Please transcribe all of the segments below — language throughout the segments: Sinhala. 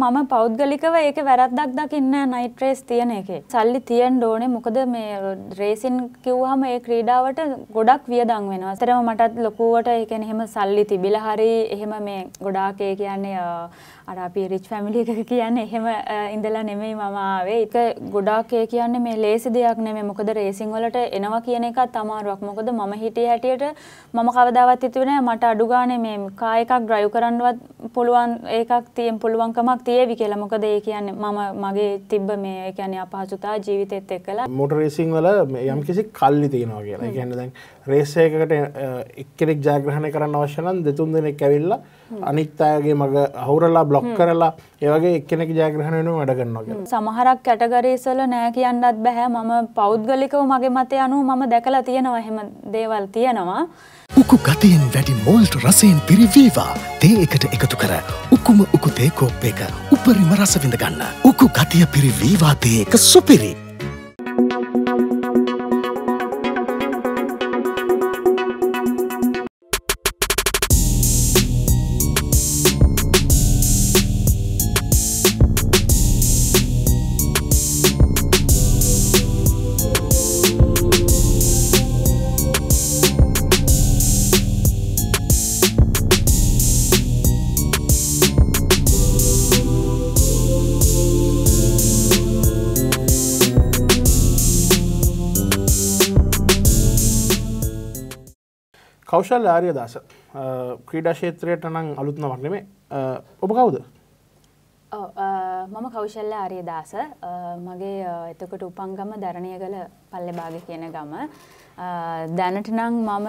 මම පෞද්ගලිකව ඒක වැරද්දක් දකින්න නයිට් රේස් තියෙන එකේ. සල්ලි තියෙන්න ඕනේ මොකද මේ රේසින් කිව්වහම ඒ ක්‍රීඩාවට ගොඩක් වියදම් වෙනවා. ඇතරම මටත් ලොකුවට ඒ කියන්නේ එහෙම සල්ලි තිබිලා හරි එහෙම මේ ගොඩාක් ඒ කියන්නේ අර අපි රිච් ෆැමිලි එකක කියන්නේ එහෙම ඉඳලා නෙමෙයි මම ආවේ. ඒක ගොඩාක් ඒ කියන්නේ මේ ලේසි දෙයක් නෙමෙයි. මොකද රේසින් වලට එනවා කියන එකත් අමාරුවක්. මොකද මම හිටියේ හැටියට මම කවදාවත් හිතුවේ නෑ මට අඩු ගානේ මේ කාර් එකක් drive කරන්නවත් පුළුවන් ඒකක් තියෙන පුළුවන්කමක් තියේවි කියලා. මොකද ඒ කියන්නේ මම මගේ තිබ්බ මේ ඒ කියන්නේ අපහසුතා ජීවිතෙත් එක්කලා. මොටර් රේසින් වල යම්කිසි කල්ලි තියෙනවා කියලා. ඒ කියන්නේ දැන් රේස් එකකට එක්කෙනෙක් ජයග්‍රහණය කරන්න අවශ්‍ය නම් දෙතුන් දෙනෙක් ඇවිල්ලා අනිත් අයගේ මග හවුරලා බ්ලොක් කරලා ඒවගේ එක්කෙනෙක් ජයග්‍රහණ වෙනුව වැඩ කරනවා කියලා. සමහරක් කැටගරීස්වල නෑ කියන්නත් බෑ මම පෞද්ගලිකව මගේ මතය අනුව මම දැකලා තියෙනවා එහෙම දේවල් තියෙනවා. උකු ගතියෙන් වැඩි මෝල්ට් රසයෙන් පිරි වීවා තේ එකට එකතු කර උකුම උකු තේ කෝප්පයක උපරිම රස විඳ ගන්න. උකු ගතිය පිරි වීවා තේ එක සුපිරි කෞශල් ආරය දස ක්‍රීඩා ශේත්‍රයට නං අලුත්නමක් නෙමේ ඔබ කවුද මම කෞශල්ල ආරය දාස මගේ එතකොට උපංගම දරණය කළ පල්ලෙ භාග කියන ගම දැනට නං මම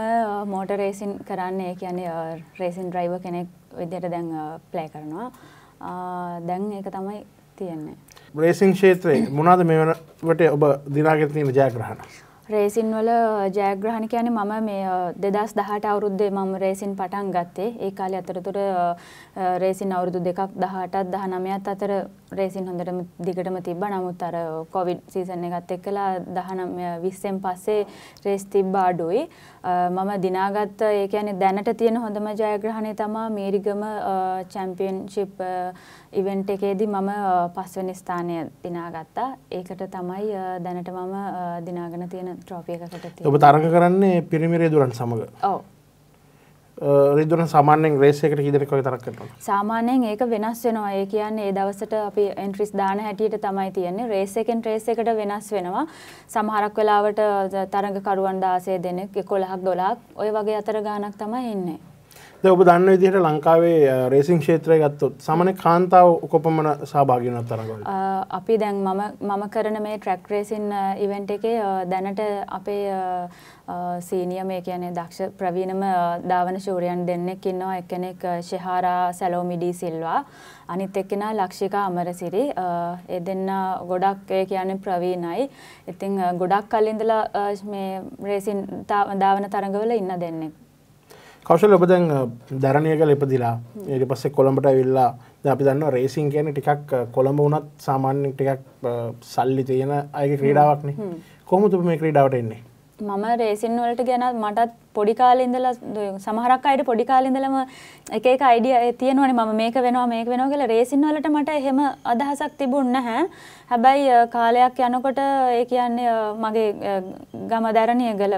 මෝට රේසින් කරන්න ඒ කියන්නේ රේසින් ඩ්‍රයිව කෙනෙක් විදියට දැන් ප්ලේ කරනවා දැන් ඒක තමයි තියෙන්නේ රේසිං ෂේත්‍රයේ මොනාද මෙවට ඔබ දිනාගෙන තියෙන ජයග්‍රහණ රේසින් වල ජයග්‍රහණ කියන්නේ මම මේ 2018 අවුරුද්දේ මම රේසින් පටන් ගත්තේ. ඒ කාලේ අතරතුර රේසින් අවුරුදු දෙකක් 18ත් 19ත් අතර රේසින් හොඳටම දිගටම තිබ්බ නමුත් අර කොවිඩ් සීසන් එකත් එක්කලා දහනම් විස්සෙන් පස්සේ රේස් තිබ්බ අඩුයි මම දිනාගත්ත ඒ කියන්නේ දැනට තියෙන හොඳම ජයග්‍රහණය තමා මේරිගම චැම්පියන්ෂිප් ඉවෙන්ට් එකේදී මම පස්වෙනි ස්ථානය දිනාගත්තා ඒකට තමයි දැනට මම දිනාගෙන තියෙන ට්‍රොෆි එකකට තියෙන්නේ ඔබ තරග කරන්නේ පිරිමිරේ දුරන් සමග ඔව් රිදුන සාමාන්‍යෙන් රේසයකට හිදරක තරක් කරන සාමානයෙන් ඒක වෙනස් වෙනවා ඒ කියන්නේ ඒ දවසට අපි එන්ට්‍රිස් දාන හැටියට තමයි තියන්නේ රේසකෙන් රේසකට වෙනස් වෙනවා සමහරක් වෙලාවට තරඟකරුවන් දාසය දෙනෙක් එකොළහක් දොලාක් ඔය වගේ අතර ගානක් තමයි ඉන්නේ ද ඔබ දන්න විදිහට ලංකාවේ රේසිං ක්ෂේත්‍රය ගත්තොත් සමන කාන්තාව කොපමණ සභාගන තරග අපි දැන් මම කරන මේ ට්‍රැක් රේසින් ඉවෙන්ට එකේ දැනට අපේ සීනිය මේ කියන්නේ දක්ෂ ප්‍රවීණම ධාවන ශූරයන් දෙන්නෙක් ඉන්නවා එක්කෙනෙක් ශෙහාරා සැලෝමිඩී සිල්වා අනිත් එක්කෙනා ලක්ෂිකා අමරසිරි ඒ දෙන්න ගොඩක් ඒ කියන්නේ ප්‍රවීණයි. ඉතින් ගොඩක් කල් ඉඳලා මේ රේසින් ධාවන තරඟවල ඉන්න දෙන්නෙක්. කෞශල ඔබ දැන් දරණියකල ඉපදිලා ඊට පස්සේ කොළඹට ඇවිල්ලා දැන් අපි දන්නවා රේසින් කියන්නේ ටිකක් කොළඹ වුණත් සාමාන්‍යයෙන් ටිකක් සල්ලි තියෙන අයගේ ක්‍රීඩාවක් නේ. කොහොමද ඔබ මේ ක්‍රීඩාවට එන්නේ? මම රේසින් වලට ගැන මටත් පොඩි කාලේ ඉඳලා සමහරක් අයට පොඩි කාලේ ඉඳලම එක එක අයිඩියා තියෙනවනේ මම මේක වෙනවා මේක වෙනවා කියලා රේසින් වලට මට එහෙම අදහසක් තිබුණ නැහැ. හැබැයි කාලයක් යනකොට ඒ කියන්නේ මගේ ගම දරණියගල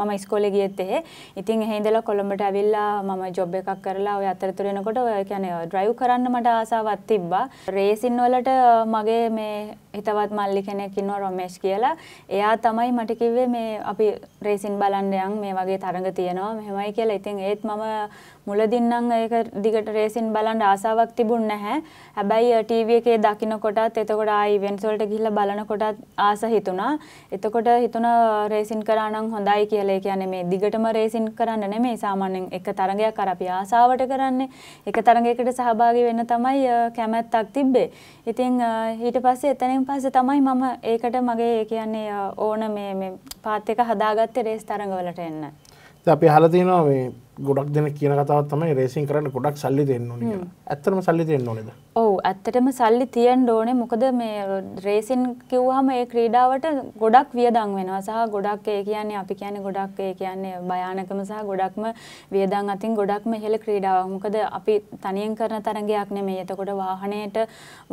මම ඉස්කෝලේ ගියෙත් එහෙ. ඉතින් එහෙ ඉඳලා කොළඹට ඇවිල්ලා මම ජොබ් එකක් කරලා ওই අතරතුර එනකොට ඔය කියන්නේ ඩ්‍රයිව් කරන්න මට ආසාවක් තිබ්බා. රේසින් වලට මගේ මේ හිතවත් මල්ලි කෙනෙක් ඉන්නවා රොමේෂ් කියලා. එයා තමයි මට කිව්වේ මේ අපි රේසින් බලන්න යන් මේ වගේ තරඟ තියෙනවා මෙහෙමයි කියලා. ඉතින් ඒත් මම මුලදින් නම් ඒක දිගට රේසින් බලන්න ආසාවක් තිබුණ නැහැ. හැබැයි ටීවී එකේ දකිනකොටත් එතකොට ආ ඉවෙන්ට්ස් වලට ගිහිල්ලා බලනකොටත් ආස හිතුණා. එතකොට හිතුණා රේසින් කරා නම් හොඳයි කියලා. ඒ කියන්නේ මේ දිගටම රේසින් කරන්න නෙමෙයි සාමාන්‍යයෙන් එක තරඟයක් අර අපි ආසාවට කරන්නේ. එක තරඟයකට සහභාගී වෙන්න තමයි කැමැත්තක් තිබ්බේ. ඉතින් ඊට පස්සේ එතනින් පස්සේ තමයි මම ඒකට මගේ කියන්නේ ඕන මේ මේ පාත් එක හදාගත්තේ රේස් තරඟවලට වෙන්න. අපි අහලා තියෙනවා මේ ගොඩක් දෙන කියන කතාව තමයි රේසින් කරන්න ගොඩක් සල්ලි දෙන්න ඕනේ කියලා. ඇත්තටම සල්ලි දෙන්න ඕනේද? ඔව් ඇත්තටම සල්ලි තියෙන්න ඕනේ. මොකද මේ රේසින් කිව්වහම ඒ ක්‍රීඩාවට ගොඩක් වියදම් වෙනවා. සහ ගොඩක් ඒ කියන්නේ අපි කියන්නේ ගොඩක් ඒ කියන්නේ භයානකම සහ ගොඩක්ම වියදම් අතින් ගොඩක්ම ඉහළ ක්‍රීඩාවක්. මොකද අපි තනියෙන් කරන තරගයක් නෙමෙයි. එතකොට වාහනයට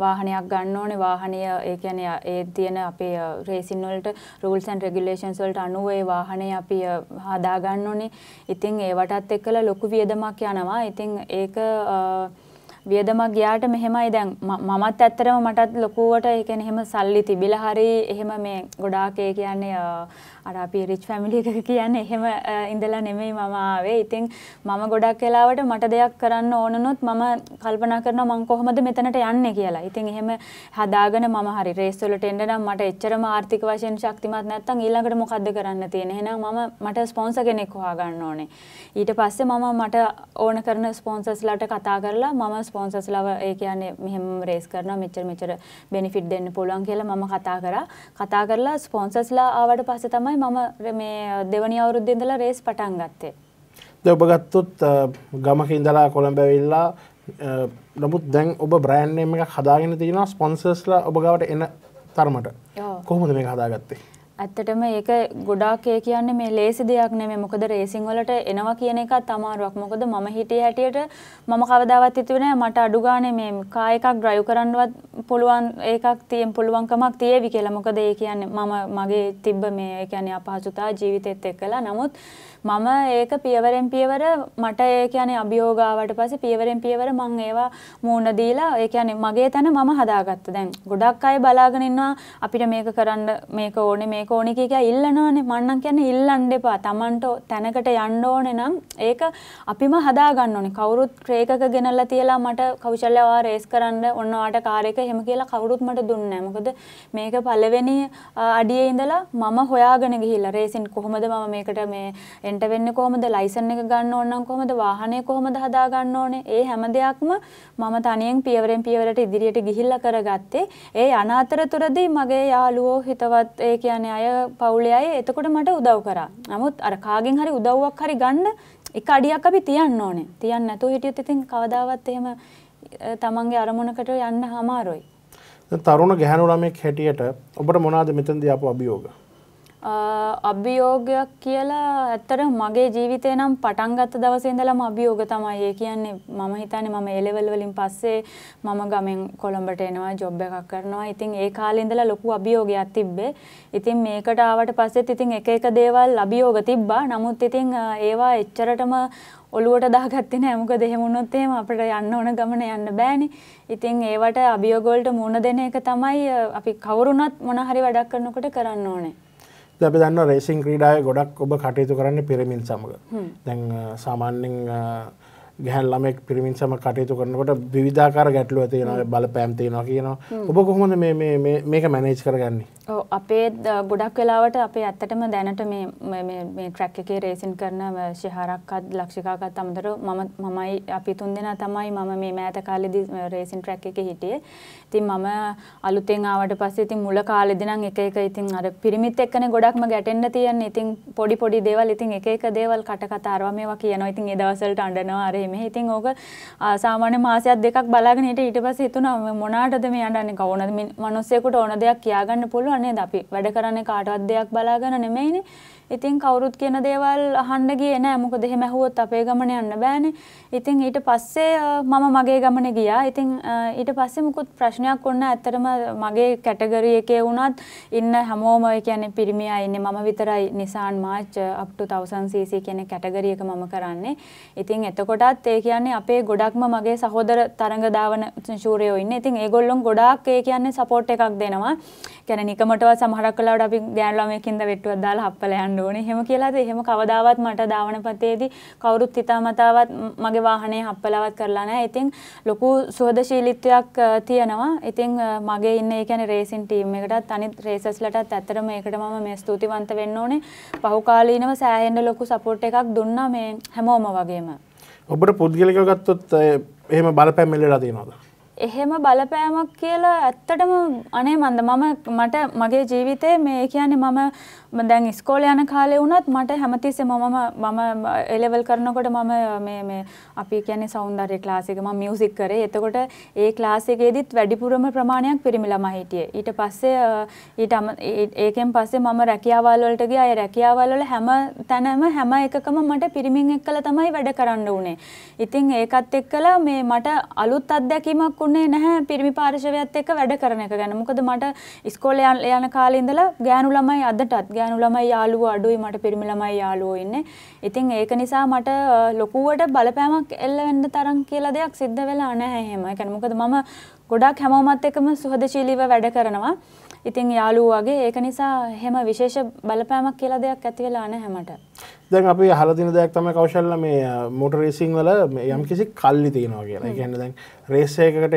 වාහනයක් ගන්න ඕනේ. වාහනය ඒ කියන්නේ ඒ තියෙන අපේ රේසින් වලට rules and regulations වලට අනුව ඒ වාහනේ අපි හදා ගන්න ඕනේ. ඉතින් ඒවටත් එක්කලා ලොකු වියදමක් යනවා. ඉතින් ඒක වියදමක් ගියාට මෙහෙමයි දැන් මමත් ඇත්තරම මටත් ලොකුවට ඒ කියන්නේ එහෙම සල්ලි තිබිලා හරි එහෙම මේ ගොඩාක් ඒ කියන්නේ අර අපි රිච් ෆැමිලි එකක කියන්නේ එහෙම ඉඳලා නෙමෙයි මම ආවේ. ඉතින් මම ගොඩක් වෙලාවට මට දෙයක් කරන්න ඕනනොත් මම කල්පනා කරනවා මම කොහොමද මෙතනට යන්නේ කියලා. ඉතින් එහෙම හදාගෙන මම හරි රේස් වලට එන්න නම් මට එච්චරම ආර්ථික වශයෙන් ශක්තිමත් නැත්නම් ඊළඟට මොකද්ද කරන්න තියෙන්නේ? එහෙනම් මම මට ස්පොන්සර් කෙනෙක් හොයාගන්න ඕනේ. ඊට පස්සේ මම මට ඕන කරන ස්පොන්සර්ස්ලාට කතා කරලා මම ස්පොන්සර්ස්ලාව ඒ කියන්නේ මෙහෙම රේස් කරනවා මෙච්චර මෙච්චර බෙනිෆිට් දෙන්න පුළුවන් කියලා මම කතා කරා. කතා කරලා ස්පොන්සර්ස්ලා ආවට පස්සේ තමයි තමයි මම මේ දෙවනි අවුරුද්දේ ඉඳලා රේස් පටන් ගත්තේ. දැන් ඔබ ගත්තොත් ගමක ඉඳලා කොළඹ ඇවිල්ලා නමුත් දැන් ඔබ බ්‍රෑන්ඩ් නේම් එකක් හදාගෙන තියෙනවා ස්පොන්සර්ස්ලා ඔබ ගාවට එන තරමට. කොහොමද මේක හදාගත්තේ? ඇත්තටම ඒක ගොඩාක් ඒ කියන්නේ මේ ලේසි දෙයක් නෙමෙයි. මොකද රේසින් වලට එනවා කියන එකත් අමාරුවක්. මොකද මම හිතේ හැටියට මම කවදාවත් හිතුවේ නෑ මට අඩු ගානේ මේ කා එකක් drive කරන්නවත් පුළුවන් එකක් තියෙන පුළුවන්කමක් තියේවි කියලා. මොකද ඒ කියන්නේ මම මගේ තිබ්බ මේ ඒ කියන්නේ අපහසුතා ජීවිතෙත් එක්කලා. නමුත් මම ඒක පියවරෙන් පියවර මට ඒ කියන්නේ අභියෝගාවට පස්සේ පියවරෙන් පියවර මම ඒවා මූණ දීලා ඒ කියන්නේ මගේ තැන මම හදාගත්තා. දැන් ගොඩක් අය බලාගෙන ඉන්නවා අපිට මේක කරන්න මේක ඕනේ මේක ඕනේ කියලා ඉල්ලනවානේ. මම නම් කියන්නේ ඉල්ලන්න එපා. Tamanට තැනකට යන්න ඕනේ නම් ඒක අපිම හදාගන්න ඕනේ. කවුරුත් ක්‍රේකක ගෙනල්ලා තියලා මට කෞශල්‍ය වා රේස් කරන්න ඔන්න ඔයාට කාර් එක එහෙම කියලා කවුරුත් මට දුන්නේ නැහැ. මොකද මේක පළවෙනි අඩියේ ඉඳලා මම හොයාගෙන ගිහිල්ලා රේසින් කොහොමද මම මේකට මේ රෙන්ට් වෙන්නේ කොහමද ලයිසන් එක ගන්න ඕන නම් කොහමද වාහනේ කොහමද හදා ගන්න ඕනේ ඒ හැම දෙයක්ම මම තනියෙන් පියවරෙන් පියවරට ඉදිරියට ගිහිල්ලා කරගත්තේ ඒ අනාතරතුරදී මගේ යාළුවෝ හිතවත් ඒ කියන්නේ අය පවුලේ අය එතකොට මට උදව් කරා නමුත් අර කාගෙන් හරි උදව්වක් හරි ගන්න එක අඩියක් අපි තියන්න ඕනේ තියන්න නැතුව හිටියොත් ඉතින් කවදාවත් එහෙම තමන්ගේ අරමුණකට යන්න හමාරොයි තරුණ ගැහනු ළමෙක් හැටියට ඔබට මොනාද මෙතනදී ආපු අභියෝග අභියෝගයක් කියලා ඇත්තට මගේ ජීවිතේ නම් පටන් ගත්ත දවසේ ඉඳලම අභියෝග තමයි. ඒ කියන්නේ මම හිතන්නේ මම A level වලින් පස්සේ මම ගමෙන් කොළඹට එනවා ජොබ් එකක් කරනවා. ඉතින් ඒ කාලේ ඉඳලා ලොකු අභියෝගයක් තිබ්බේ. ඉතින් මේකට ආවට පස්සෙත් ඉතින් එක එක දේවල් අභියෝග තිබ්බා. නමුත් ඉතින් ඒවා එච්චරටම ඔලුවට දාගත්තේ නෑ. මොකද එහෙම වුණොත් එහෙම අපිට යන්න ඕන ගමන යන්න බෑනේ. ඉතින් ඒවට අභියෝග වලට මුහුණ දෙන එක තමයි අපි කවුරුණත් මොන හරි වැඩක් කරනකොට කරන්න ඕනේ. දැබ දන්න රේසින් ක්‍රීඩාය ගොඩක් ඔබ කටයුතු කරන්න පිරමින් සමඟ දැන් සාමාන්‍යෙන් ගැහල් ළමෙක් පිරිමින් සම කටයුතු කරනකොට විධාකාර ගැටලු ඇතියෙන බල පැම්තියනවා කියනවා ඔබ කොහොමද මේක මැනේජ් කරගන්නේ අපේ ගොඩක් වෙලාවට අපේ ඇත්තටම දැනට මේ ට්‍රැක් එකේ රේසින් කරන ශිහාරක්කත් ලක්ෂිකාකත් අමතර මමයි අපි තුන් දෙනා තමයි මම මේ මෑත කාලෙදි රේසින් ට්‍රැක් එකේ හිටියේ ඉතින් මම අලුතෙන් ආවට පස්සේ ඉතින් මුල කාලෙදි නම් එක එක ඉතින් අර පිරිමිත් එක්කනේ ගොඩක්ම ගැටෙන්න තියෙන්නේ ඉතින් පොඩි පොඩි දේවල් ඉතින් එක එක දේවල් කට කතාරවා මේවා කියනවා ඉතින් ඒ දවස්වලට අඬනවා අර වගේ මෙහෙ ඉතින් ඕක සාමාන්‍ය මාසයක් දෙකක් බලාගෙන හිටිය ඊට පස්සේ හිතුණා මොනාටද මේ අඬන්නේ කවුනද මිනිස්සෙකුට ඕන දෙයක් කියාගන්න පුළුවන් නේද අපි වැඩ කරන්නේ කාටවත් දෙයක් බලාගෙන නෙමෙයිනේ ඉතින් කවුරුත් කියන දේවල් අහන්න ගියේ නෑ මොකද එහෙම ඇහුවොත් අපේ ගමන යන්න බෑනේ. ඉතින් ඊට පස්සේ මම මගේ ගමන ගියා. ඉතින් ඊට පස්සේ මුකුත් ප්‍රශ්නයක් වුණ ඇත්තටම මගේ කැටගරි එකේ වුණත් ඉන්න හැමෝම ඒ කියන්නේ පිරිමි අය ඉන්නේ මම විතරයි Nissan March up to 1000cc කියන කැටගරි එක මම කරන්නේ. ඉතින් එතකොටත් ඒ කියන්නේ අපේ ගොඩක්ම මගේ සහෝදර තරඟ දාවන ශූරයෝ ඉන්නේ. ඉතින් ඒගොල්ලොන් ගොඩාක් ඒ කියන්නේ සපෝට් එකක් දෙනවා. කියන්නේ නිකමටවත් සමහරක් වෙලාවට අපි ගෑනු ළමයෙක්ින්ද වෙට්ටුවක් දාලා හප්පලා යන්න දාන්න ඕනේ. එහෙම කියලාද එහෙම කවදාවත් මට දාවන පතේදී කවුරුත් හිතාමතාවත් මගේ වාහනේ හප්පලවත් කරලා නැහැ. ඉතින් ලොකු සුහදශීලීත්වයක් තියෙනවා. ඉතින් මගේ ඉන්න ඒ කියන්නේ රේසින් ටීම් එකටත් අනිත් රේසර්ස්ලටත් ඇත්තටම ඒකට මම මේ ස්තුතිවන්ත වෙන්න ඕනේ. පහුකාලීනව සෑහෙන්න ලොකු සපෝට් එකක් දුන්නා මේ හැමෝම වගේම. ඔබට පුද්ගලිකව ගත්තොත් එහෙම බලපෑම් ලැබලා තියෙනවද? එහෙම බලපෑමක් කියලා ඇත්තටම අනේ මන්ද මම මට මගේ ජීවිතේ මේ කියන්නේ මම දැන් ඉස්කෝලේ යන කාලේ වුණත් මට හැමතිස්සෙම මම මම එලෙවල් කරනකොට මම මේ මේ අපි කියන්නේ సౌందර්ය ක්ලාස් එක මම මියුසික් කරේ. එතකොට ඒ ක්ලාස් එකේදීත් වැඩිපුරම ප්‍රමාණයක් පිරිමි ළමයි හිටියේ. ඊට පස්සේ ඊට ඒකෙන් පස්සේ මම රැකියාවල් වලට ගියා. ඒ රැකියාවල් වල හැම තැනම හැම එකකම මට පිරිමින් එක්කලා තමයි වැඩ කරන්න උනේ. ඉතින් ඒකත් එක්කලා මේ මට අලුත් අත්දැකීමක් සලකුන්නේ නැහැ පිරිමි පාර්ශවයත් එක්ක වැඩ කරන එක ගැන. මොකද මට ඉස්කෝලේ යන කාලේ ඉඳලා ගෑනු ළමයි අදටත් ගෑනු ළමයි යාළුවෝ අඩුයි මට පිරිමි ළමයි යාළුවෝ ඉන්නේ. ඉතින් ඒක නිසා මට ලොකුවට බලපෑමක් එල්ල වෙන්න තරම් කියලා දෙයක් සිද්ධ වෙලා නැහැ එහෙම. ඒ කියන්නේ මොකද මම ගොඩක් හැමෝමත් එකම සුහදශීලීව වැඩ කරනවා. ඉතින් යාළුවෝ වගේ ඒක නිසා හැම විශේෂ බලපෑමක් කියලා දෙයක් ඇති වෙලා නැහැ මට. දැන් අපි අහලා තියෙන දෙයක් තමයි කෞශල්ල මේ මෝටර් රේසින් වල යම්කිසි කල්ලි තියෙනවා කියලා. ඒ කියන්නේ දැන් රේස් එකකට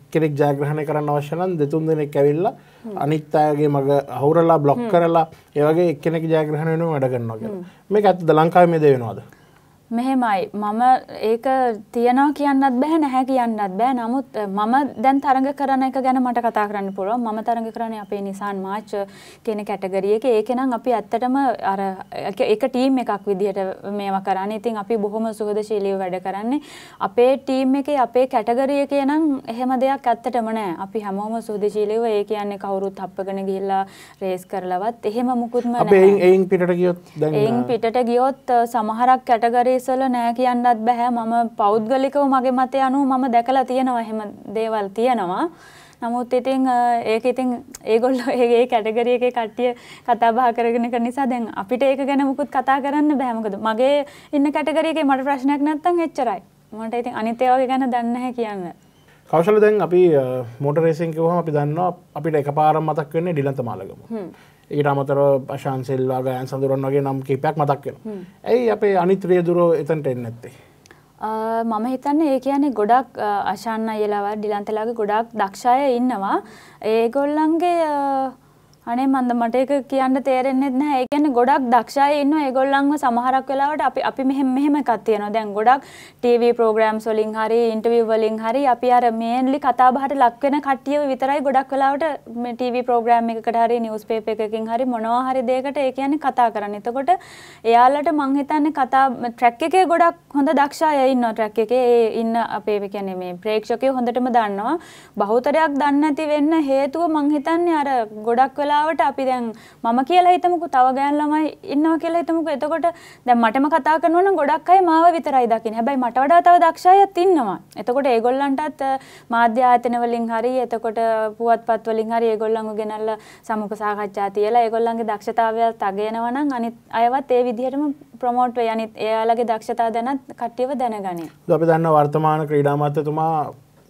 එක්කෙනෙක් ජයග්‍රහණය කරන්න අවශ්‍ය නම් දෙතුන් දෙනෙක් ඇවිල්ලා අනිත් අයගේ මග අහුරලා බ්ලොක් කරලා ඒ වගේ එක්කෙනෙක් ජයග්‍රහණය වෙනව වැඩ කරනවා කියලා. මේක ඇත්තද ලංකාවේ මේ දේ වෙනවද? මෙහෙමයි මම ඒක තියනවා කියන්නත් බෑ නැහැ කියන්නත් බෑ නමුත් මම දැන් තරඟ කරන එක ගැන මට කතා කරන්න පුළුවන් මම තරඟ කරන්නේ අපේ නිසාන් මාච් කියන කැටගරි එකේ ඒක නම් අපි ඇත්තටම අර එක ටීම් එකක් විදිහට මේවා කරන්නේ ඉතින් අපි බොහොම සුහදශීලීව වැඩ කරන්නේ අපේ ටීම් එකේ අපේ කැටගරි එකේ නම් එහෙම දෙයක් ඇත්තටම නැහැ අපි හැමෝම සුහදශීලීව ඒ කියන්නේ කවුරුත් හප්පගෙන ගිහිල්ලා රේස් කරලවත් එහෙම මුකුත්ම නැහැ අපේ එයින් පිටට ගියොත් දැන් එයින් පිටට ගියොත් සමහරක් කැටගරි ඉස්සෙල්ල නෑ කියන්නත් බෑ මම පෞද්ගලිකව මගේ මතය අනුව මම දැකලා තියෙනවා එහෙම දේවල් තියෙනවා නමුත් ඉතින් ඒක ඉතින් ඒගොල්ලෝ ඒ කැටගරි එකේ කට්ටිය කතා බහ කරගෙන ඉන්න නිසා දැන් අපිට ඒක ගැන මුකුත් කතා කරන්න බෑ මොකද මගේ ඉන්න කැටගරි එකේ මට ප්‍රශ්නයක් නැත්තම් එච්චරයි මට ඉතින් අනිත් ඒවා ගැන දන්නේ නැහැ කියන්න කෞශල දැන් අපි මෝටර් රේසින් කිව්වම අපි දන්නවා අපිට එකපාරක් මතක් වෙන්නේ ඩිලන්ත මාලගම ඒට අමතර පශාන්සෙල්වා ගයන් සඳුරන් වගේ නම් කීපයක් මතක් වෙන ඇයි අපේ අනිත්‍රිය දුරෝ එතන්ට එන්න ඇත්තේ මම හිතන්නේ ඒ කියන්නේ ගොඩක් අශාන්න අයලාව ඩිලන්තලාගේ ගොඩක් දක්ෂය ඉන්නවා ඒගොල්ලන්ගේ අනේ මන්ද මට ඒක කියන්න තේරෙන්නේ නැහැ. ඒ කියන්නේ ගොඩක් දක්ෂය ඉන්න ඒගොල්ලන්ව සමහරක් වෙලාවට අපි අපි මෙහෙම මෙහෙම එකක් තියෙනවා. දැන් ගොඩක් ටීවී ප්‍රෝග්‍රෑම්ස් වලින් හරි ඉන්ටර්විව් වලින් හරි අපි අර මේන්ලි කතා බහට ලක් වෙන කට්ටිය විතරයි ගොඩක් වෙලාවට මේ ටීවී ප්‍රෝග්‍රෑම් එකකට හරි නිවුස් පේපර් එකකින් හරි මොනවා හරි දෙයකට ඒ කියන්නේ කතා කරන්නේ. එතකොට එයාලට මං හිතන්නේ කතා ට්‍රැක් එකේ ගොඩක් හොඳ දක්ෂ අය ඉන්නවා ට්‍රැක් එකේ. ඒ ඉන්න අපේ කියන්නේ මේ ප්‍රේක්ෂකයෝ හොඳටම දන්නවා. බහුතරයක් දන්නේ නැති වෙන්න හේතුව මං හිතන්නේ අර ගොඩක් වෙලා වෙලාවට අපි දැන් මම කියලා හිතමුකෝ තව ගෑන් ළමයි ඉන්නවා කියලා හිතමුකෝ. එතකොට දැන් මටම කතා කරනවා නම් ගොඩක් අය මාව විතරයි දකින්නේ. හැබැයි මට වඩා තව දක්ෂ අයත් ඉන්නවා. එතකොට ඒගොල්ලන්ටත් මාධ්‍ය ආයතන වලින් හරි එතකොට පුවත්පත් වලින් හරි ඒගොල්ලන්ව ගෙනල්ලා සමුක සාකච්ඡා තියලා ඒගොල්ලන්ගේ දක්ෂතාවයත් අගයනවා නම් අනිත් අයවත් ඒ විදිහටම ප්‍රමෝට් වෙයි. අනිත් එයාලගේ දක්ෂතා දැනත් කට්ටියව දැනගනි. අපි දන්න වර්තමාන ක්‍රීඩාමාත්‍යතුමා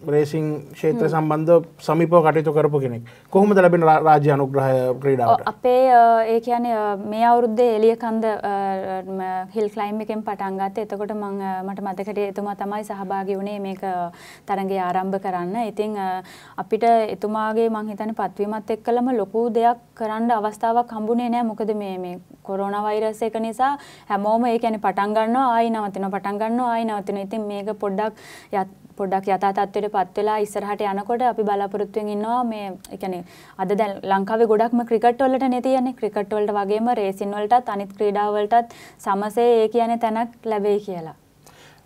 රේසින් ෂේත්‍ර සම්බන්ධ සමිප කටයුතු කරපු කෙනෙක් කොහොමද ලැබෙන රාජ්‍ය අනුග්‍රහය ක්‍රීඩාවට අපේ ඒ කියන්නේ මේ අවුරුද්දේ එළිය කන්ද හිල් ක්ලයිම් එකෙන් පටන් ගත්තේ එතකොට මම මට මතකයි එතුමා තමයි සහභාගී වුණේ මේක තරඟය ආරම්භ කරන්න. ඉතින් අපිට එතුමාගේ මං හිතන්නේ පත්වීමත් එක්කලම ලොකු දෙයක් කරන්න අවස්ථාවක් හම්බුනේ නැහැ. මොකද මේ මේ කොරෝනා වෛරස් එක නිසා හැමෝම ඒ කියන්නේ පටන් ගන්නවා ආයි නවතිනවා පටන් ගන්නවා ආයි නවතිනවා. ඉතින් මේක පොඩ්ඩක් පොඩ්ඩක් යථා තත්ත්වයට පත් වෙලා ඉස්සරහට යනකොට අපි බලාපොරොත්තු ඉන්නවා මේ يعني අද දැන් ලංකාවේ ගොඩක්ම ක්‍රිකට් වලට නේ තියෙන්නේ ක්‍රිකට් වලට වගේම රේසින් වලටත් අනිත් ක්‍රීඩා වලටත් සමසේ ඒ කියන්නේ තැනක් ලැබෙයි කියලා.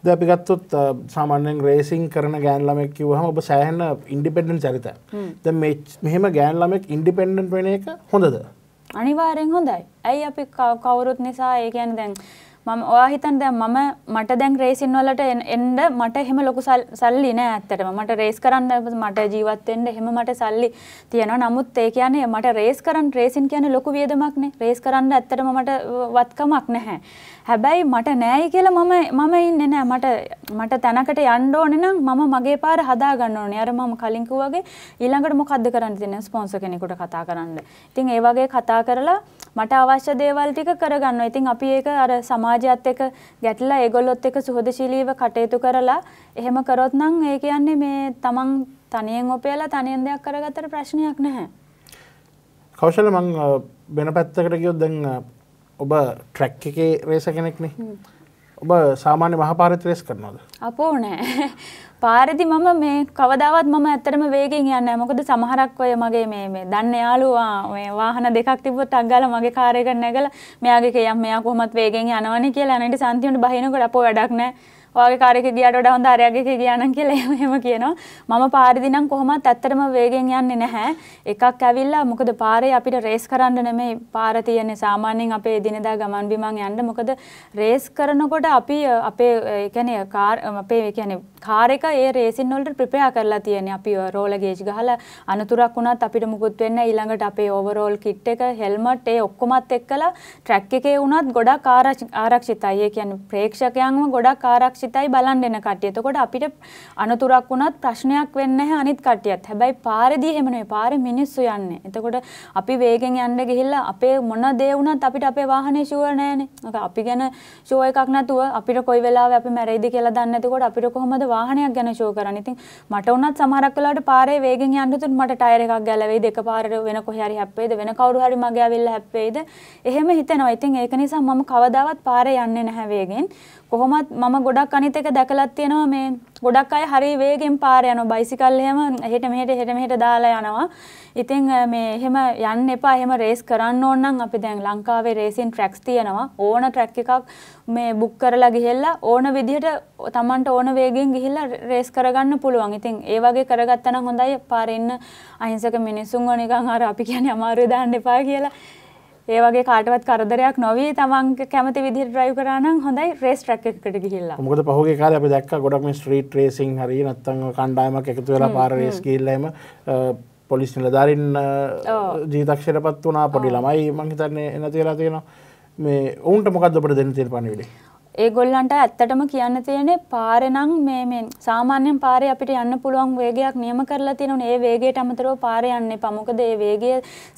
දැන් අපි ගත්තොත් සාමාන්‍යයෙන් රේසින් කරන ගෑන් ළමෙක් කිව්වහම ඔබ සෑහෙන ඉන්ඩිපෙන්ඩන්ට් චරිතයක්. දැන් මේ මෙහෙම ගෑන් ළමෙක් ඉන්ඩිපෙන්ඩන්ට් වෙන එක හොඳද? අනිවාර්යෙන් හොඳයි. ඇයි අපි කවුරුත් නිසා ඒ කියන්නේ දැන් මම ඔයා හිතන් දැන් මම මට දැන් රේසින් වලට එන්න මට එහෙම ලොකු සල්ලි නෑ ඇත්තටම මට රේස් කරන්න මට ජීවත් වෙන්න එහෙම මට සල්ලි තියෙනවා නමුත් ඒ කියන්නේ මට රේස් කරන්න රේසින් කියන්නේ ලොකු වියදමක් නේ රේස් කරන්න ඇත්තටම මට වත්කමක් නැහැ හැබැයි මට නෑයි කියලා මම මම ඉන්නේ නෑ මට මට තැනකට යන්න ඕනේ නම් මම මගේ පාර හදා ගන්න ඕනේ අර මම කලින් කිව්වාගේ ඊළඟට මොකද්ද කරන්න තියෙන්නේ ස්පොන්සර් කෙනෙකුට කතා කරන්න ඉතින් ඒ වගේ කතා කරලා මට අවශ්‍ය දේවල් ටික කරගන්නවා. ඉතින් අපි ඒක අර සමාජයත් එක්ක ගැටලා ඒගොල්ලොත් එක්ක සුහදශීලීව කටයුතු කරලා එහෙම කරොත් නම් ඒ කියන්නේ මේ තමන් තනියෙන් ඔපයලා තනියෙන් දෙයක් කරගත්තට ප්‍රශ්නයක් නැහැ. කෞශල මං වෙන පැත්තකට ගියොත් දැන් ඔබ ට්‍රැක් එකේ රේස කෙනෙක්නේ. ඔබ සාමාන්‍ය මහපාරත රේස් කරනවද අපෝ නෑ පාරදි මම මේ කවදාවත් මම ඇත්තටම වේගෙන් යන්න මොකද සමහරක් ඔය මගේ මේ මේ දන්න යාළුවා මේ වාහන දෙකක් තිබ්බොත් අග්ගාලා මගේ කාර් එක නැගලා මෙයාගේ කියම් මෙයා කොහොමත් වේගෙන් යනවනේ කියලා අනේට සන්තිමට බහිනකොට අපෝ වැඩක් නැහැ ඔයාගේ කාරයක ගියාට වඩා හොඳ අරයගේක ගියා නම් කියලා එහෙම කියනවා මම පාරේදී නම් කොහොමත් ඇත්තටම වේගෙන් යන්නේ නැහැ එකක් ඇවිල්ලා මොකද පාරේ අපිට රේස් කරන්න නෙමෙයි පාර තියෙන්නේ සාමාන්‍යයෙන් අපේ එදිනෙදා ගමන් බිමන් යන්න මොකද රේස් කරනකොට අපි අපේ ඒ කියන්නේ කාර් අපේ ඒ කියන්නේ කාර් එක ඒ රේසින් වලට ප්‍රිපෙයා කරලා තියෙන්නේ අපි රෝල ගේජ් ගහලා අනතුරක් වුණත් අපිට මුකුත් වෙන්නේ ඊළඟට අපේ ඕවරෝල් කිට් එක හෙල්මට් ඒ ඔක්කොමත් එක්කලා ට්‍රැක් එකේ වුණත් ගොඩක් ආරක්ෂිතයි ඒ කියන්නේ ප්‍රේක්ෂකයන්ම ගොඩක් ආරක්ෂිතයි ආරක්ෂිතයි බලන් දෙන කට්ටිය. එතකොට අපිට අනතුරක් වුණත් ප්‍රශ්නයක් වෙන්නේ නැහැ අනිත් කට්ටියත්. හැබැයි පාරේදී එහෙම නෙවෙයි. පාරේ මිනිස්සු යන්නේ. එතකොට අපි වේගෙන් යන්න ගිහිල්ලා අපේ මොන දේ වුණත් අපිට අපේ වාහනේ ෂුවර් නැහැනේ. අපි ගැන ෂෝ එකක් නැතුව අපිට කොයි වෙලාවෙ අපි මැරෙයිද කියලා දන්නේ නැතිකොට අපිට කොහොමද වාහනයක් ගැන ෂෝ කරන්නේ? ඉතින් මට වුණත් සමහරක් වෙලාවට පාරේ වේගෙන් යන්න තුත් මට ටයර් එකක් ගැලවෙයිද එකපාරට වෙන කොහේ හරි හැප්පෙයිද වෙන කවුරු හරි මගේ ඇවිල්ලා හැප්පෙයිද එහෙම හිතෙනවා. ඉතින් ඒක නිසා මම කවදාවත් පාරේ යන්නේ නැහැ වේගෙන්. කොහොමත් මම ගොඩක් අනිත් එක දැකලත් තියෙනවා මේ ගොඩක් අය හරි වේගෙන් පාර යනවා බයිසිකල් එහෙම එහෙට මෙහෙට එහෙට මෙහෙට දාලා යනවා. ඉතින් මේ එහෙම යන්න එපා එහෙම රේස් කරන්න ඕන නම් අපි දැන් ලංකාවේ රේසින් ට්‍රැක්ස් තියෙනවා. ඕන ට්‍රැක් එකක් මේ බුක් කරලා ගිහිල්ලා ඕන විදිහට Tamanට ඕන වේගෙන් ගිහිල්ලා රේස් කරගන්න පුළුවන්. ඉතින් ඒ වගේ කරගත්තා නම් හොඳයි. පාරේ ඉන්න අහිංසක මිනිසුන්ව නිකන් අර අපි කියන්නේ අමාරුවේ දාන්න එපා කියලා ඒ වගේ කාටවත් කරදරයක් නොවී තමන් කැමති විදිහට ඩ්‍රයිව් කරා නම් හොඳයි රේස් ට්‍රැක් එකකට ගිහිල්ලා. මොකද පහුගිය කාලේ අපි දැක්කා ගොඩක් මේ ස්ට්‍රීට් රේසින් හරි නැත්නම් කණ්ඩායමක් එකතු වෙලා පාර රේස් ගිහිල්ලා එම පොලිස් නිලධාරීන් ජීවිතක්ෂරපත් වුණා පොඩි ළමයි මං හිතන්නේ නැති වෙලා තියෙනවා. මේ ඔවුන්ට මොකද්ද අපිට දෙන්න තියෙන පණිවිඩය? ඒගොල්ලන්ට ඇත්තටම කියන්න තියෙන්නේ පාරේ නම් මේ මේ සාමාන්‍යයෙන් පාරේ අපිට යන්න පුළුවන් වේගයක් නියම කරලා තියෙනුනේ. ඒ වේගයට අමතරව පාරේ යන්න එපා. මොකද ඒ වේගය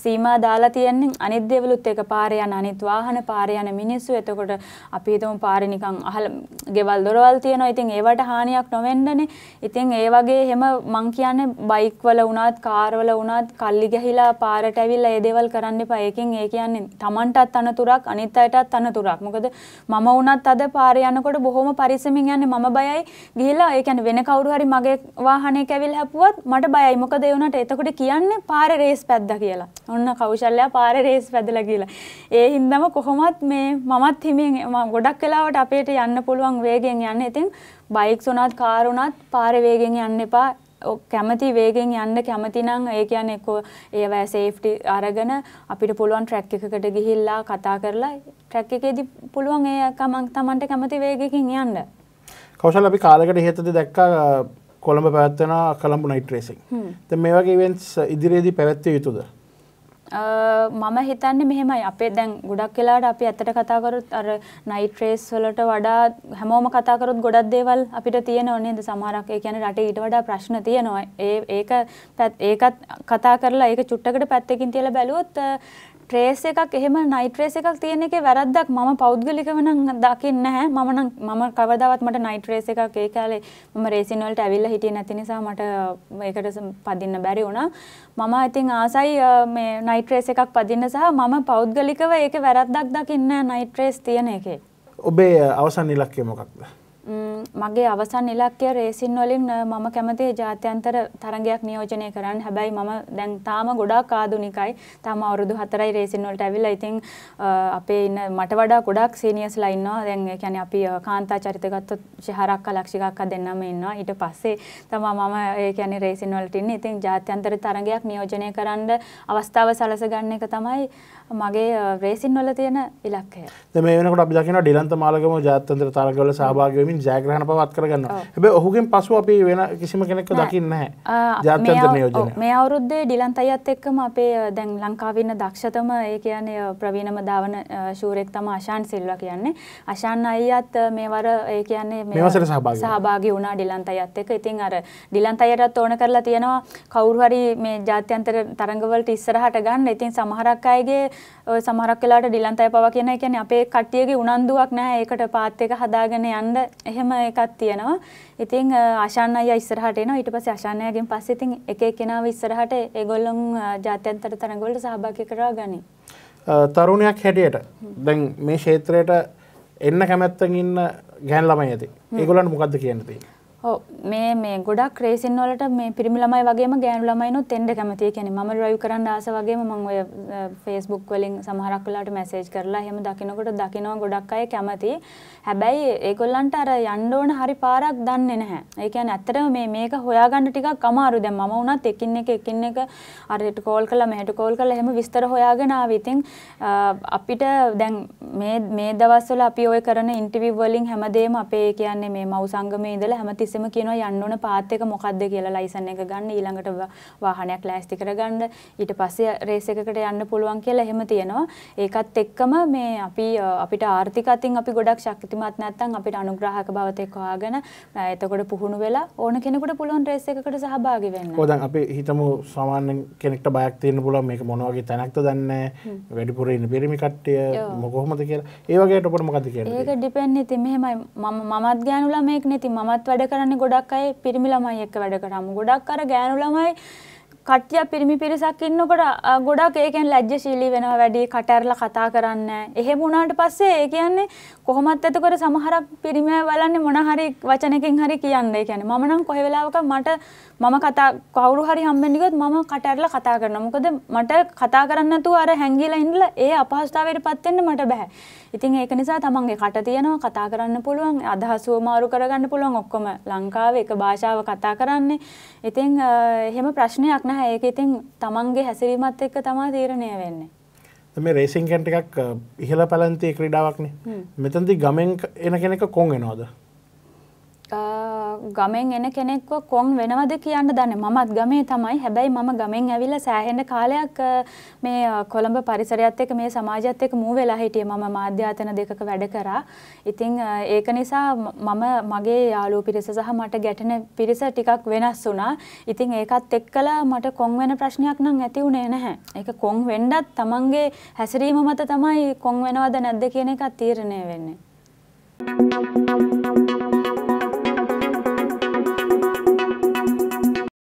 සීමා දාලා තියෙන්නේ අනිත් දේවලුත් එක පාරේ යන අනිත් වාහන, පාරේ යන මිනිස්සු. එතකොට අපි හිතමු පාරේ නිකන් අහල ගෙවල් දොරවල් තියෙනවා. ඉතින් ඒවට හානියක් නොවෙන්නනේ. ඉතින් ඒ වගේ හැම මං කියන්නේ බයික් වල වුණත්, කාර් වල වුණත් කල්ලි ගහිලා පාරට ඇවිල්ලා ඒ දේවල් කරන්න එපා. ඒකෙන් ඒ කියන්නේ Tamanටත් අනතුරක්, අනිත් අයටත් අනතුරක්. මොකද මම වුණත් අද පාරේ යනකොට බොහොම පරිස්සමින් යන්නේ මම බයයි ගිහිලා ඒ කියන්නේ වෙන කවුරු හරි මගේ වාහනේ කැවිලා හැපුවත් මට බයයි මොකද ඒ වුණාට එතකොට කියන්නේ පාරේ රේස් පැද්දා කියලා. ඔන්න කෞශල්‍යයා පාරේ රේස් පැදලා කියලා. ඒ හින්දාම කොහොමත් මේ මමත් හිමින් ගොඩක් වෙලාවට අපේට යන්න පුළුවන් වේගෙන් යන්න. ඉතින් බයික්ස් උනත් කාර් උනත් පාරේ වේගෙන් යන්න එපා. කැමති වේගෙන් යන්න කැමති නම් ඒ කියන්නේ කො ඒවා සේෆ්ටි අරගෙන අපිට පුළුවන් ට්‍රැක් එකකට ගිහිල්ලා කතා කරලා ට්‍රැක් එකේදී පුළුවන් ඒ තමන්ට කැමති වේගකින් යන්න. කෞශල් අපි කාලකට ඉහතදී දැක්කා කොළඹ පැවැත්වෙන කොළඹ නයිට් රේසින්. දැන් මේ වගේ ඉවෙන්ට්ස් ඉදිරියේදී පැවැත්විය යුතුද? මම හිතන්නේ මෙහෙමයි අපේ දැන් ගොඩක් වෙලාවට අපි ඇත්තට කතා කරොත් අර නයිට් රේස් වලට වඩා හැමෝම කතා කරොත් ගොඩක් දේවල් අපිට තියෙනව නේද සමහරක් ඒ කියන්නේ රටේ ඊට වඩා ප්‍රශ්න තියෙනවා ඒ ඒක ඒකත් කතා කරලා ඒක චුට්ටකට පැත්තකින් තියලා බැලුවොත් ට්‍රේස් එකක් එහෙම නයිට්‍රේස් එකක් තියෙන එකේ වැරද්දක් මම පෞද්ගලිකව නම් දකින්නේ නැහැ. මම නම් මම කවදාවත් මට නයිට්‍රේස් එකක් ඒ කාලේ මම රේසින් වලට ඇවිල්ලා හිටියේ නැති නිසා මට ඒකට පදින්න බැරි වුණා. මම ඉතින් ආසයි මේ නයිට්‍රේස් එකක් පදින්න සහ මම පෞද්ගලිකව ඒකේ වැරද්දක් දකින්නේ නැහැ නයිට්‍රේස් තියෙන එකේ. ඔබේ අවසන් ඉලක්කය මොකක්ද? මගේ අවසන් ඉලක්කය රේසින් වලින් මම කැමති ජාත්‍යන්තර තරගයක් නියෝජනය කරන්න. හැබැයි මම දැන් තාම ගොඩාක් ආදුනිකයි. තාම අවුරුදු 4යි රේසින් වලට ඇවිල්ලා. ඉතින් අපේ ඉන්න මට වඩා ගොඩාක් සීනියර්ස්ලා ඉන්නවා. දැන් ඒ කියන්නේ අපි කාන්තා චරිත ගත්තොත් ශහරක්ක ලක්ෂිකක්ක දෙන්නම ඉන්නවා. ඊට පස්සේ තමයි මම ඒ කියන්නේ රේසින් වලට ඉන්නේ. ඉතින් ජාත්‍යන්තර තරගයක් නියෝජනය කරන්න අවස්ථාව සලස ගන්න එක තමයි මගේ රේසින් වල තියෙන ඉලක්කය. දැන් මේ වෙනකොට අපි දකිනවා ඩිලන්ත මාලගම ජාත්‍යන්තර තරගවල සහභාගී වෙමින් ජයග්‍රහණ පවත් කරගන්නවා. හැබැයි ඔහුගෙන් පසු අපි වෙන කිසිම කෙනෙක්ව දකින්නේ නැහැ. ජාත්‍යන්තර නියෝජනය. මේ අවුරුද්දේ ඩිලන්ත අයත් එක්කම අපේ දැන් ලංකාවේ ඉන්න දක්ෂතම ඒ කියන්නේ ප්‍රවීණම දාවන ශූරෙක් තමයි අෂාන් සිල්වා කියන්නේ. අෂාන් අයියත් මේ වර ඒ කියන්නේ මේ වසරේ සහභාගී සහභාගී වුණා ඩිලන්ත අයත් එක්ක. ඉතින් අර ඩිලන්ත අයටත් ඕන කරලා තියෙනවා කවුරු හරි මේ ජාත්‍යන්තර තරඟවලට ඉස්සරහට ගන්න. ඉතින් සමහරක් අයගේ ඔය සමහරක් වෙලාවට ඩිලන්ත අය පවා කියන කියන්නේ අපේ කට්ටියගේ උනන්දුවක් නැහැ ඒකට පාත් එක හදාගෙන යන්න එහෙම එකක් තියෙනවා. ඉතින් ආශාන් අයියා ඉස්සරහට එනවා. ඊට පස්සේ ආශාන් අයියාගෙන් පස්සේ ඉතින් එක එක්කෙනාව ඉස්සරහට ඒගොල්ලොන් ජාත්‍යන්තර තරඟවලට සහභාගී කරවා ගනී. තරුණයක් හැටියට දැන් මේ ක්ෂේත්‍රයට එන්න කැමැත්තෙන් ඉන්න ගෑන් ළමයි ඇති. ඒගොල්ලන්ට මොකද්ද කියන්න තියෙන්නේ? මේ මේ ගොඩක් රේසින් වලට මේ පිරිමි ළමයි වගේම ගෑනු ළමයිනුත් එන්න කැමතියි. කියන්නේ මම ඩ්‍රයිව් කරන්න ආස වගේම මම ඔය Facebook වලින් සමහරක් වෙලාවට මැසේජ් කරලා එහෙම දකිනකොට දකිනවා ගොඩක් අය කැමතියි. හැබැයි ඒගොල්ලන්ට අර යන්න ඕන හරි පාරක් දන්නේ නැහැ. ඒ කියන්නේ ඇත්තටම මේ මේක හොයාගන්න ටිකක් අමාරු. දැන් මම වුණත් එකින් එක එකින් එක අරට කෝල් කරලා මෙහෙට කෝල් කරලා එහෙම විස්තර හොයාගෙන ආවේ. ඉතින් අපිට දැන් මේ මේ දවස්වල අපි ඔය කරන ඉන්ටර්විව් වලින් හැමදේම අපේ කියන්නේ මේ මව් සංගමයේ ඉඳලා හැමතිස්සෙම හැමතිස්සෙම කියනවා යන්න ඕන පාත් එක මොකක්ද කියලා ලයිසන් එක ගන්න ඊළඟට වාහනයක් ලෑස්ති කරගන්න ඊට පස්සේ රේස් එකකට යන්න පුළුවන් කියලා එහෙම තියෙනවා. ඒකත් එක්කම මේ අපි අපිට ආර්ථික අතින් අපි ගොඩක් ශක්තිමත් නැත්නම් අපිට අනුග්‍රාහක භවතේ හොයාගෙන එතකොට පුහුණු වෙලා ඕන කෙනෙකුට පුළුවන් රේස් එකකට සහභාගී වෙන්න. ඔව් දැන් අපි හිතමු සාමාන්‍ය කෙනෙක්ට බයක් තියෙන පුළුවන් මේක මොන වගේ තැනක්ද දන්නේ වැඩිපුර ඉන්න පිරිමි කට්ටිය මොකොහොමද කියලා. ඒ වගේ අපිට මොකද කියන්නේ? ඒක ඩිපෙන්ඩ් ඉතින් මෙහෙමයි මම මමත් ගෑනු ළමයෙක් නේ ඉතින් මමත් වැඩ කරන කරන්නේ ගොඩක් අය පිරිමි ළමයි එක්ක වැඩ කරාම ගොඩක් අර ගෑනු ළමයි කට්ටිය පිරිමි පිරිසක් ඉන්නකොට ගොඩක් ඒ කියන්නේ ලැජ්ජශීලී වෙනවා වැඩි කටඇරලා කතා කරන්නේ නැහැ. එහෙම වුණාට පස්සේ ඒ කියන්නේ කොහොමත් එතකොට සමහරක් පිරිමි බලන්නේ මොන හරි වචනකින් හරි කියන්නේ. ඒ කියන්නේ මම නම් කොහේ වෙලාවක මට මම කතා කවුරු හරි හම්බෙන්න ගියොත් මම කටඇරලා කතා කරනවා. මොකද මට කතා කරන්න නැතුව අර හැංගිලා ඉඳලා ඒ අපහසුතාවයටපත් වෙන්න මට බෑ. ඉතින් ඒක නිසා තමන්ගේ කට තියෙනවා කතා කරන්න පුළුවන් අදහසුව මාරු කරගන්න පුළුවන් ඔක්කොම ලංකාවේ එක භාෂාව කතා කරන්නේ. ඉතින් එහෙම ප්‍රශ්නයක් නැහැ. ඒක ඉතින් තමන්ගේ හැසිරීමත් එක්ක තමයි තීරණය වෙන්නේ. මේ රේසින් කැන්ට එකක් ඉහළ පැලන්තිය ක්‍රඩාවක්නේ මෙතන්ති ගමෙන් එන කෙනෙක කොන් එනවාද ගමෙන් එන කෙනෙක්ව කොන් වෙනවද කියන්න දන්නේ මමත් ගමේ තමයි හැබැයි මම ගමෙන් ඇවිල්ලා සෑහෙන කාලයක් මේ කොළඹ පරිසරයත් එක්ක මේ සමාජයත් එක්ක මූ වෙලා හිටියේ මම මාධ්‍යාතන දෙකක වැඩ කරා. ඉතින් ඒක නිසා මම මගේ යාළුවෝ පිරිස සහ මට ගැටෙන පිරිස ටිකක් වෙනස් වුණා. ඉතින් ඒකත් එක්කලා මට කොන් වෙන ප්‍රශ්නයක් නම් ඇති වුණේ නැහැ. ඒක කොන් වෙන්නත් Tamange හැසිරීම මත තමයි කොන් වෙනවද නැද්ද කියන එකත් තීරණය වෙන්නේ. Thank you.